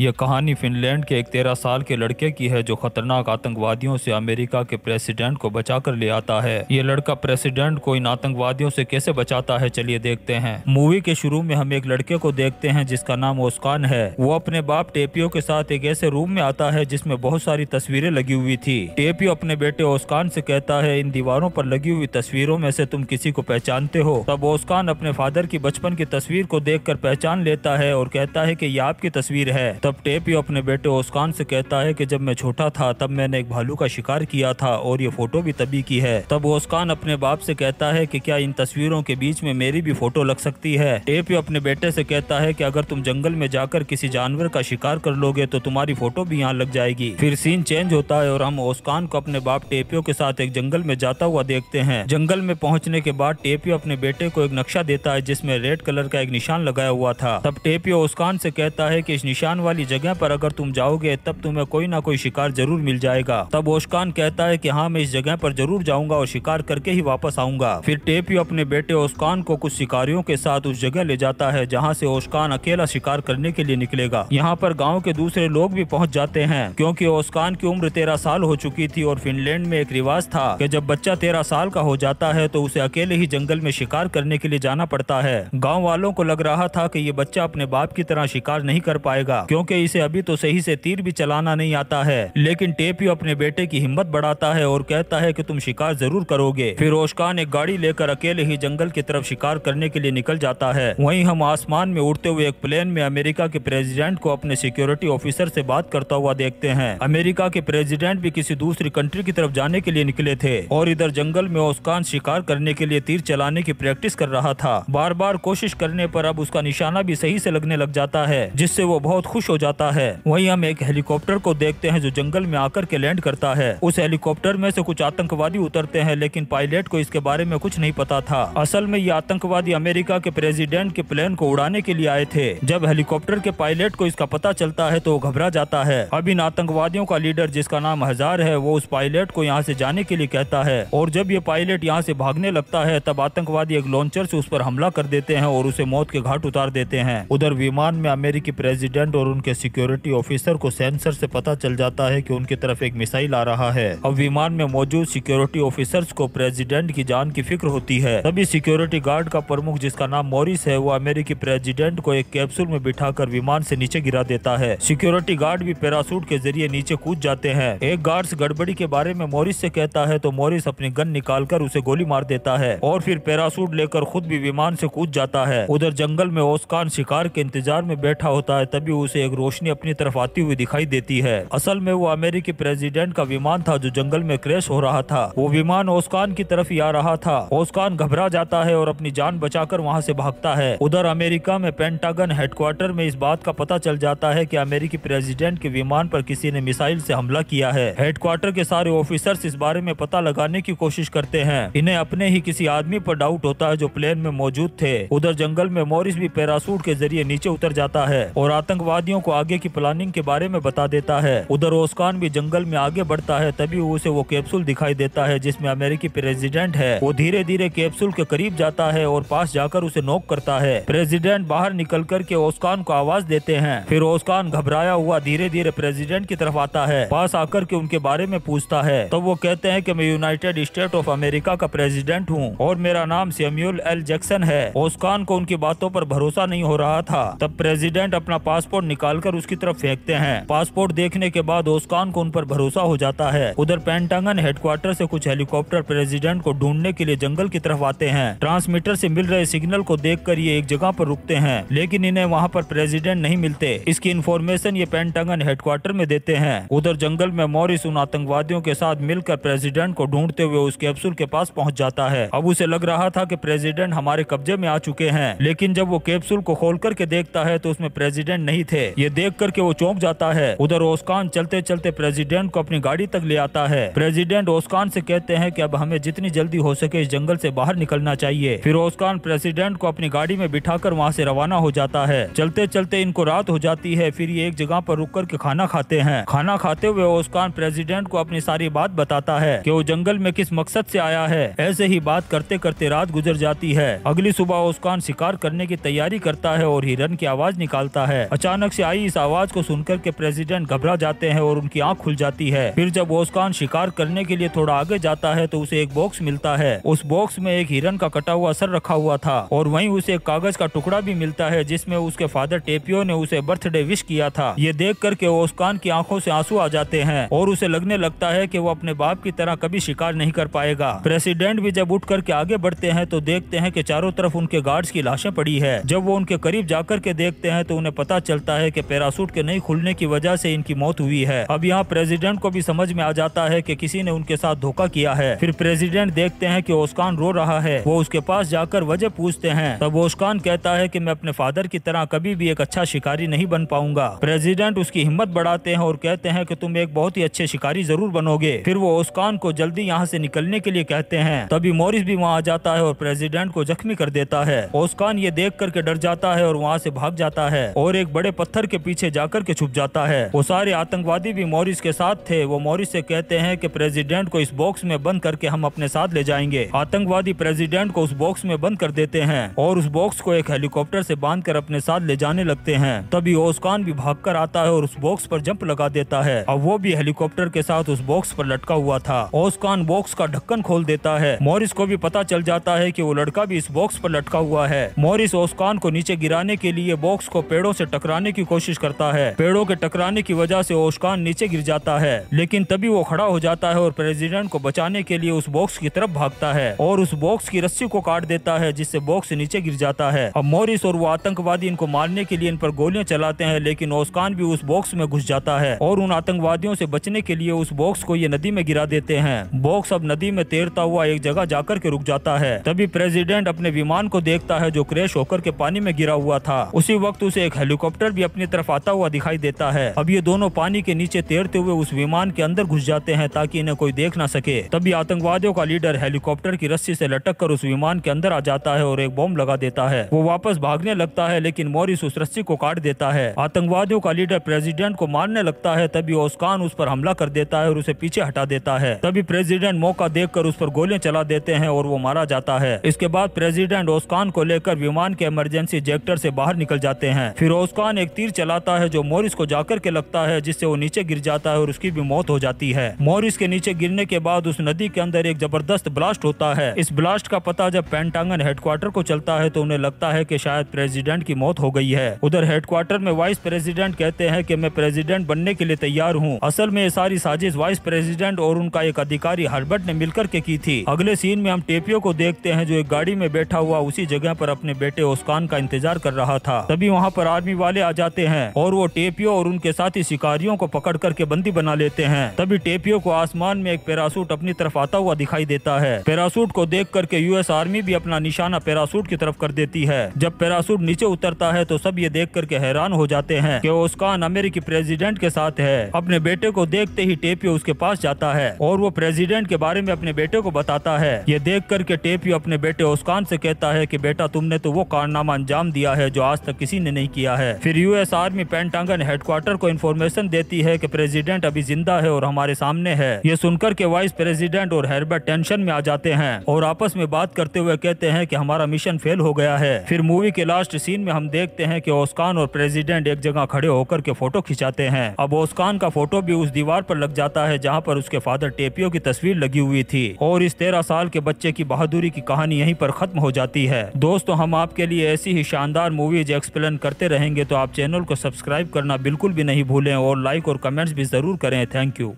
यह कहानी फिनलैंड के एक तेरह साल के लड़के की है जो खतरनाक आतंकवादियों से अमेरिका के प्रेसिडेंट को बचाकर ले आता है ये लड़का प्रेसिडेंट को इन आतंकवादियों से कैसे बचाता है चलिए देखते हैं मूवी के शुरू में हम एक लड़के को देखते हैं जिसका नाम ओस्कान है वो अपने बाप टेपियो के साथ एक ऐसे रूम में आता है जिसमे बहुत सारी तस्वीरें लगी हुई थी टेपियो अपने बेटे ओस्कान से कहता है इन दीवारों पर लगी हुई तस्वीरों में से तुम किसी को पहचानते हो तब ओस्कान अपने फादर की बचपन की तस्वीर को देख पहचान लेता है और कहता है की ये आपकी तस्वीर है तब टेपियो अपने बेटे ओस्कान से कहता है कि जब मैं छोटा था तब मैंने एक भालू का शिकार किया था और ये फोटो भी तभी की है तब ओस्कान अपने बाप से कहता है कि क्या इन तस्वीरों के बीच में मेरी भी फोटो लग सकती है टेपियो अपने बेटे से कहता है कि अगर तुम जंगल में जाकर किसी जानवर का शिकार कर लोगे तो तुम्हारी फोटो भी यहाँ लग जाएगी फिर सीन चेंज होता है और हम ओस्कान को अपने बाप टेपियो के साथ एक जंगल में जाता हुआ देखते हैं जंगल में पहुँचने के बाद टेपियो अपने बेटे को एक नक्शा देता है जिसमे रेड कलर का एक निशान लगाया हुआ था तब टेपियो ओस्कान से कहता है की इस निशान वाले वाली जगह पर अगर तुम जाओगे तब तुम्हें कोई ना कोई शिकार जरूर मिल जाएगा तब ओशकान कहता है कि हाँ मैं इस जगह पर जरूर जाऊंगा और शिकार करके ही वापस आऊंगा फिर टेपियो अपने बेटे ओशकान को कुछ शिकारियों के साथ उस जगह ले जाता है जहाँ से ओशकान अकेला शिकार करने के लिए निकलेगा यहाँ पर गाँव के दूसरे लोग भी पहुँच जाते हैं क्यूँकी ओशकान की उम्र तेरह साल हो चुकी थी और फिनलैंड में एक रिवाज था की जब बच्चा तेरह साल का हो जाता है तो उसे अकेले ही जंगल में शिकार करने के लिए जाना पड़ता है गाँव वालों को लग रहा था की ये बच्चा अपने बाप की तरह शिकार नहीं कर पाएगा क्योंकि क्योंकि इसे अभी तो सही से तीर भी चलाना नहीं आता है लेकिन टेपियो अपने बेटे की हिम्मत बढ़ाता है और कहता है कि तुम शिकार जरूर करोगे फिरोज खान एक गाड़ी लेकर अकेले ही जंगल की तरफ शिकार करने के लिए निकल जाता है वही हम आसमान में उड़ते हुए एक प्लेन में अमेरिका के प्रेजिडेंट को अपने सिक्योरिटी ऑफिसर ऐसी बात करता हुआ देखते हैं अमेरिका के प्रेजिडेंट भी किसी दूसरी कंट्री की तरफ जाने के लिए निकले थे और इधर जंगल में ओस्कान शिकार करने के लिए तीर चलाने की प्रैक्टिस कर रहा था बार बार कोशिश करने पर अब उसका निशाना भी सही से लगने लग जाता है जिससे वो बहुत खुश हो हो जाता है वहीं हम एक हेलीकॉप्टर को देखते हैं जो जंगल में आकर के लैंड करता है उस हेलीकॉप्टर में से कुछ आतंकवादी उतरते हैं लेकिन पायलट को इसके बारे में कुछ नहीं पता था असल में ये आतंकवादी अमेरिका के प्रेसिडेंट के प्लेन को उड़ाने के लिए आए थे जब हेलीकॉप्टर के पायलट को इसका पता चलता है तो वो घबरा जाता है अब इन आतंकवादियों का लीडर जिसका नाम हजार है वो उस पायलट को यहाँ ऐसी जाने के लिए कहता है और जब ये पायलट यहाँ ऐसी भागने लगता है तब आतंकवादी एक लॉन्चर ऐसी उस पर हमला कर देते हैं और उसे मौत के घाट उतार देते हैं उधर विमान में अमेरिकी प्रेसिडेंट और उनके उनके सिक्योरिटी ऑफिसर को सेंसर से पता चल जाता है कि उनकी तरफ एक मिसाइल आ रहा है अब विमान में मौजूद सिक्योरिटी ऑफिसर्स को प्रेसिडेंट की जान की फिक्र होती है तभी सिक्योरिटी गार्ड का प्रमुख जिसका नाम मॉरिस है वो अमेरिकी प्रेजिडेंट को एक कैप्सूल में बिठाकर विमान से नीचे गिरा देता है सिक्योरिटी गार्ड भी पैरासूट के जरिए नीचे कूद जाते हैं एक गार्ड गड़बड़ी के बारे में मोरिस ऐसी कहता है तो मोरिस अपनी गन निकाल कर उसे गोली मार देता है और फिर पैरासूट लेकर खुद भी विमान ऐसी कूद जाता है उधर जंगल में ओस्कान शिकार के इंतजार में बैठा होता है तभी उसे एक रोशनी अपनी तरफ आती हुई दिखाई देती है असल में वो अमेरिकी प्रेसिडेंट का विमान था जो जंगल में क्रैश हो रहा था वो विमान ओस्कान की तरफ ही आ रहा था ओस्कान घबरा जाता है और अपनी जान बचाकर वहाँ से भागता है उधर अमेरिका में पेंटागन हेडक्वार्टर में इस बात का पता चल जाता है की अमेरिकी प्रेजिडेंट के विमान पर किसी ने मिसाइल ऐसी हमला किया है हेडक्वार्टर के सारे ऑफिसर इस बारे में पता लगाने की कोशिश करते हैं इन्हें अपने ही किसी आदमी आरोप डाउट होता है जो प्लेन में मौजूद थे उधर जंगल में मोरिस भी पैरासूट के जरिए नीचे उतर जाता है और आतंकवादियों को आगे की प्लानिंग के बारे में बता देता है उधर ओस्कान भी जंगल में आगे बढ़ता है तभी उसे वो कैप्सूल दिखाई देता है जिसमे अमेरिकी प्रेसिडेंट है वो धीरे धीरे कैप्सूल के करीब जाता है और पास जाकर उसे नोक करता है प्रेसिडेंट बाहर निकल कर के ओस्कान को आवाज देते हैं फिर ओस्कान घबराया हुआ धीरे धीरे प्रेसिडेंट की तरफ आता है पास आकर के उनके बारे में पूछता है तब वो कहते हैं की मैं यूनाइटेड स्टेट ऑफ अमेरिका का प्रेसिडेंट हूँ और मेरा नाम सेम्यूल एल जैक्सन है ओस्कान को उनकी बातों पर भरोसा नहीं हो रहा था तब प्रेसिडेंट अपना पासपोर्ट निकाल निकालकर उसकी तरफ फेंकते हैं पासपोर्ट देखने के बाद ओस्कान को उन पर भरोसा हो जाता है उधर पेंटांगन हेडक्वार्टर से कुछ हेलीकॉप्टर प्रेसिडेंट को ढूंढने के लिए जंगल की तरफ आते हैं ट्रांसमीटर से मिल रहे सिग्नल को कर ये एक जगह पर रुकते हैं लेकिन इन्हें वहाँ पर प्रेसिडेंट नहीं मिलते इसकी इन्फॉर्मेशन ये पेंटांगन हेडक्वार्टर में देते हैं उधर जंगल में मॉरिस उन आतंकवादियों के साथ मिलकर प्रेसिडेंट को ढूंढते हुए उस कैप्सूल के पास पहुँच जाता है अब उसे लग रहा था की प्रेजिडेंट हमारे कब्जे में आ चुके हैं लेकिन जब वो कैप्सूल को खोल करके देखता है तो उसमें प्रेसिडेंट नहीं थे ये देख करके वो चौंक जाता है उधर ओस्कान चलते चलते प्रेसिडेंट को अपनी गाड़ी तक ले आता है प्रेसिडेंट ओस्कान से कहते हैं कि अब हमें जितनी जल्दी हो सके इस जंगल से बाहर निकलना चाहिए फिर ओस्कान प्रेसिडेंट को अपनी गाड़ी में कर वहाँ से रवाना हो जाता है चलते चलते इनको रात हो जाती है फिर ये एक जगह आरोप रुक करके खाना खाते हैं खाना खाते हुए ओस्कान प्रेसिडेंट को अपनी सारी बात बताता है की वो जंगल में किस मकसद ऐसी आया है ऐसे ही बात करते करते रात गुजर जाती है अगली सुबह ओस्कान शिकार करने की तैयारी करता है और हिरन की आवाज निकालता है अचानक से आई इस आवाज को सुनकर के प्रेसिडेंट घबरा जाते हैं और उनकी आंख खुल जाती है फिर जब ओस्कान शिकार करने के लिए थोड़ा आगे जाता है तो उसे एक बॉक्स मिलता है उस बॉक्स में एक हिरन का कटा हुआ सर रखा हुआ था और वहीं उसे एक कागज का टुकड़ा भी मिलता है जिसमें उसके फादर टेपियो ने उसे बर्थडे विश किया था ये देख करके ओस्कान की आंखों से आंसू आ जाते हैं और उसे लगने लगता है की वो अपने बाप की तरह कभी शिकार नहीं कर पाएगा प्रेसिडेंट भी जब उठ करके आगे बढ़ते हैं तो देखते हैं कि चारों तरफ उनके गार्ड्स की लाशें पड़ी है जब वो उनके करीब जाकर के देखते हैं तो उन्हें पता चलता है के पैरासूट के नहीं खुलने की वजह से इनकी मौत हुई है अब यहाँ प्रेसिडेंट को भी समझ में आ जाता है कि किसी ने उनके साथ धोखा किया है फिर प्रेसिडेंट देखते हैं कि ओस्कान रो रहा है वो उसके पास जाकर वजह पूछते हैं तब ओस्कान कहता है कि मैं अपने फादर की तरह कभी भी एक अच्छा शिकारी नहीं बन पाऊंगा प्रेजिडेंट उसकी हिम्मत बढ़ाते हैं और कहते हैं की तुम एक बहुत ही अच्छे शिकारी जरूर बनोगे फिर वो ओस्कान को जल्दी यहाँ ऐसी निकलने के लिए कहते हैं तभी मोरिस भी वहाँ आ जाता है और प्रेजिडेंट को जख्मी कर देता है ओस्कान ये देख करके डर जाता है और वहाँ ऐसी भाग जाता है और एक बड़े पत्थर घर के पीछे जाकर के छुप जाता है वो सारे आतंकवादी भी मॉरिस के साथ थे वो मॉरिस से कहते हैं कि प्रेसिडेंट को इस बॉक्स में बंद करके हम अपने साथ ले जाएंगे आतंकवादी प्रेसिडेंट को उस बॉक्स में बंद कर देते हैं और उस बॉक्स को एक हेलीकॉप्टर से कर अपने साथ ले जाने लगते हैं तभी ओस्कान भी भाग कर आता है और उस बॉक्स पर जंप लगा देता है अब वो भी हेलीकॉप्टर के साथ उस बॉक्स पर लटका हुआ था ओस्कान बॉक्स का ढक्कन खोल देता है मॉरिस को भी पता चल जाता है की वो लड़का भी इस बॉक्स पर लटका हुआ है मॉरिस ओस्कान को नीचे गिराने के लिए बॉक्स को पेड़ों से टकराने की कोशिश करता है पेड़ों के टकराने की वजह से ओशकान नीचे गिर जाता है लेकिन तभी वो खड़ा हो जाता है और प्रेसिडेंट को बचाने के लिए उस बॉक्स की तरफ भागता है और उस बॉक्स की रस्सी को काट देता है जिससे बॉक्स नीचे गिर जाता है अब मोरिस और वो आतंकवादी इनको मारने के लिए इन पर गोलियां चलाते हैं लेकिन ओस्कान भी उस बॉक्स में घुस जाता है और उन आतंकवादियों से बचने के लिए उस बॉक्स को ये नदी में गिरा देते हैं बॉक्स अब नदी में तैरता हुआ एक जगह जाकर के रुक जाता है तभी प्रेसिडेंट अपने विमान को देखता है जो क्रैश होकर के पानी में गिरा हुआ था उसी वक्त उसे एक हेलीकॉप्टर भी अपनी अपनी तरफ आता हुआ दिखाई देता है अब ये दोनों पानी के नीचे तैरते हुए उस विमान के अंदर घुस जाते हैं ताकि इन्हें कोई देख ना सके तभी आतंकवादियों का लीडर हेलीकॉप्टर की रस्सी से लटक कर उस विमान के अंदर आ जाता है और एक बॉम्ब लगा देता है वो वापस भागने लगता है लेकिन मोरिस उस रस्सी को काट देता है आतंकवादियों का लीडर प्रेसिडेंट को मारने लगता है तभी ओस्कान उस पर हमला कर देता है और उसे पीछे हटा देता है तभी प्रेसिडेंट मौका देख उस पर गोलियां चला देते हैं और वो मारा जाता है इसके बाद प्रेसिडेंट ओस्कान को लेकर विमान के इमरजेंसी जेक्टर ऐसी बाहर निकल जाते हैं फिर ओस्कान एक तीर चलाता है जो मोरिस को जाकर के लगता है जिससे वो नीचे गिर जाता है और उसकी भी मौत हो जाती है मोरिस के नीचे गिरने के बाद उस नदी के अंदर एक जबरदस्त ब्लास्ट होता है इस ब्लास्ट का पता जब पेंटांगन हेडक्वार्टर को चलता है तो उन्हें लगता है की शायद प्रेसिडेंट की मौत हो गई है उधर हेडक्वार्टर में वाइस प्रेसिडेंट कहते हैं की मैं प्रेसिडेंट बनने के लिए तैयार हूँ असल में ये सारी साजिश वाइस प्रेसिडेंट और उनका एक अधिकारी हर्बर्ट ने मिलकर के की थी अगले सीन में हम टेपियो को देखते हैं जो एक गाड़ी में बैठा हुआ उसी जगह पर अपने बेटे ओस्कान का इंतजार कर रहा था तभी वहाँ पर आर्मी वाले आ जाते जाते हैं और वो टेपियो और उनके साथी शिकारियों को पकड़ करके बंदी बना लेते हैं तभी टेपियो को आसमान में एक पैरासूट अपनी तरफ आता हुआ दिखाई देता है पैरासूट को देख करके यूएस आर्मी भी अपना निशाना पैरासूट की तरफ कर देती है जब पैरासूट नीचे उतरता है तो सब ये देख करके हैरान हो जाते हैं की ओस्कान अमेरिकी प्रेजिडेंट के साथ है अपने बेटे को देखते ही टेपियो उसके पास जाता है और वो प्रेजिडेंट के बारे में अपने बेटे को बताता है ये देख करके टेपियो अपने बेटे ओस्कान से कहता है कि बेटा तुमने तो वो कारनामा अंजाम दिया है जो आज तक किसी ने नहीं किया है फिर US US army Pentagon headquarter को इन्फॉर्मेशन देती है कि प्रेसिडेंट अभी जिंदा है और हमारे सामने है ये सुनकर के वाइस प्रेसिडेंट और हेरबर्ट टेंशन में आ जाते हैं और आपस में बात करते हुए कहते हैं कि हमारा मिशन फेल हो गया है फिर मूवी के लास्ट सीन में हम देखते हैं कि ओस्कान और प्रेसिडेंट एक जगह खड़े होकर के फोटो खिंचाते हैं अब ओस्कान का फोटो भी उस दीवार पर लग जाता है जहाँ पर उसके फादर टेपियो की तस्वीर लगी हुई थी और इस तेरह साल के बच्चे की बहादुरी की कहानी यहीं पर खत्म हो जाती है दोस्तों हम आपके लिए ऐसी ही शानदार मूवीज एक्सप्लेन करते रहेंगे तो आप चैनल चैनल को सब्सक्राइब करना बिल्कुल भी नहीं भूलें और लाइक और कमेंट्स भी ज़रूर करें थैंक यू